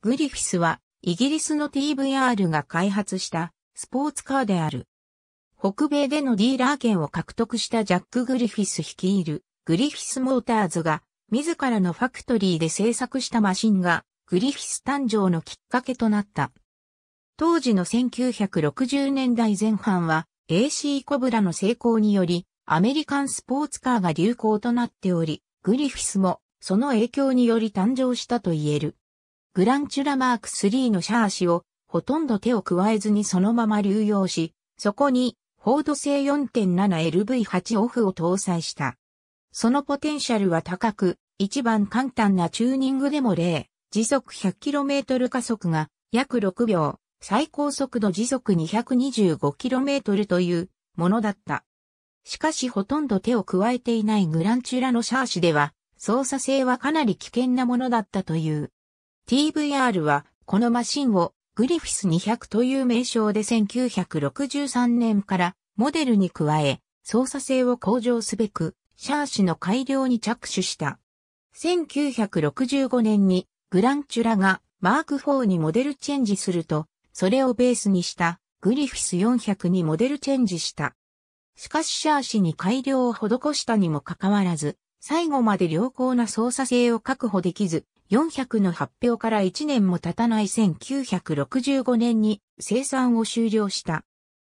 グリフィスはイギリスの TVR が開発したスポーツカーである。北米でのディーラー権を獲得したジャック・グリフィス率いるグリフィス・モーターズが自らのファクトリーで製作したマシンがグリフィス誕生のきっかけとなった。当時の1960年代前半は AC コブラの成功によりアメリカンスポーツカーが流行となっており、グリフィスもその影響により誕生したと言える。グランチュラマーク3のシャーシをほとんど手を加えずにそのまま流用し、そこにフォード製 4.7LV8 オフを搭載した。そのポテンシャルは高く、一番簡単なチューニングでも例、時速 100km 加速が約6秒、最高速度時速 225km というものだった。しかしほとんど手を加えていないグランチュラのシャーシでは、操作性はかなり危険なものだったという。TVR は、このマシンをグリフィス200という名称で1963年からモデルに加え、操作性を向上すべく、シャーシの改良に着手した。1965年にグランチュラがマーク4にモデルチェンジすると、それをベースにしたグリフィス400にモデルチェンジした。しかしシャーシに改良を施したにもかかわらず、最後まで良好な操作性を確保できず、400の発表から1年も経たない1965年に生産を終了した。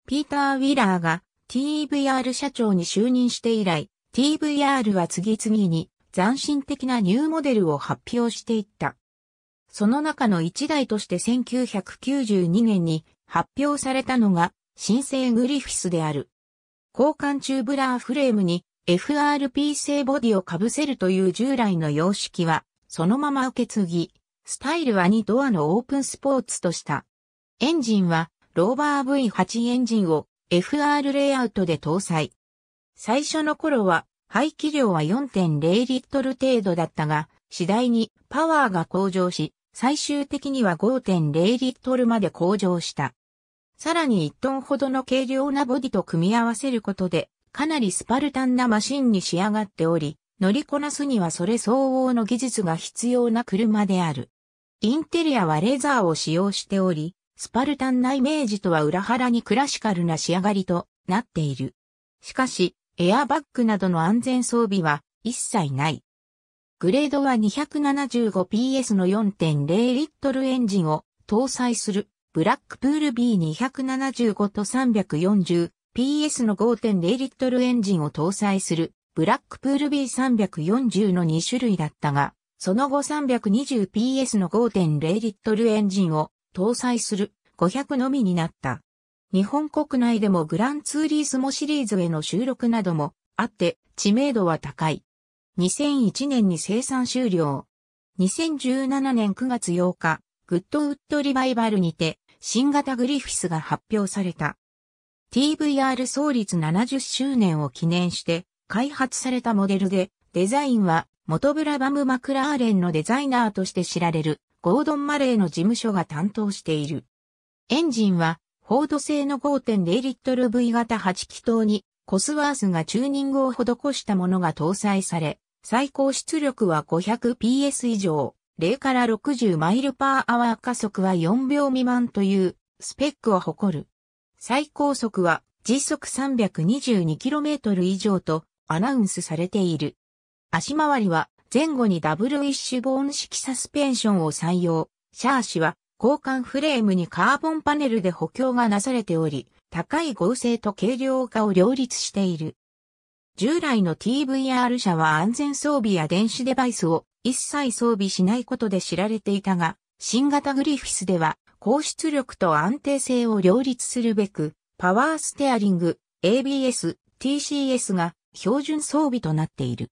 ピーター・ウィラーが TVR 社長に就任して以来、TVR は次々に斬新的なニューモデルを発表していった。その中の一台として1992年に発表されたのが新生グリフィスである。交換中ブラーフレームに FRP 製ボディを被せるという従来の様式はそのまま受け継ぎ、スタイルは2ドアのオープンスポーツとした。エンジンはローバー V8 エンジンを FR レイアウトで搭載。最初の頃は排気量は4.0リットル程度だったが、次第にパワーが向上し、最終的には5.0リットルまで向上した。さらに1トンほどの軽量なボディと組み合わせることで、かなりスパルタンなマシンに仕上がっており、乗りこなすにはそれ相応の技術が必要な車である。インテリアはレザーを使用しており、スパルタンなイメージとは裏腹にクラシカルな仕上がりとなっている。しかし、エアバッグなどの安全装備は一切ない。グレードは 275PS の4.0リットルエンジンを搭載するブラックプール B275 と 340PS の5.0リットルエンジンを搭載するブラックプール B340 の2種類だったが、その後 320PS の5.0リットルエンジンを搭載する500のみになった。日本国内でもグランツーリースモシリーズへの収録などもあって知名度は高い。2001年に生産終了。2017年9月8日、グッドウッドリバイバルにて新型グリフィスが発表された。TVR 創立70周年を記念して開発されたモデルで、デザインは元ブラバム・マクラーレンのデザイナーとして知られるゴードン・マレーの事務所が担当している。エンジンはフォード製の5.0リットル V 型8気筒にコスワースがチューニングを施したものが搭載され、最高出力は 500PS 以上、0から60マイルパーアワー加速は4秒未満というスペックを誇る。最高速は時速 322km 以上とアナウンスされている。足回りは前後にダブルウィッシュボーン式サスペンションを採用。シャーシは交換フレームにカーボンパネルで補強がなされており、高い合成と軽量化を両立している。従来の TVR 車は安全装備や電子デバイスを一切装備しないことで知られていたが、新型グリフィスでは高出力と安定性を両立するべく、パワーステアリング、ABS、TCS が標準装備となっている。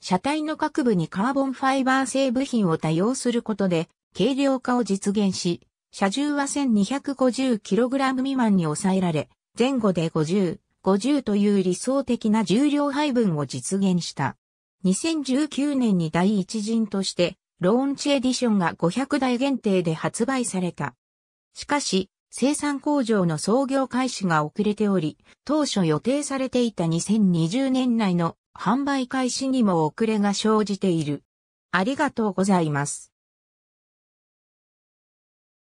車体の各部にカーボンファイバー製部品を多用することで、軽量化を実現し、車重は 1250kg 未満に抑えられ、前後で50、50という理想的な重量配分を実現した。2019年に第一陣として、ローンチエディションが500台限定で発売された。しかし、生産工場の創業開始が遅れており、当初予定されていた2020年内の販売開始にも遅れが生じている。ありがとうございます。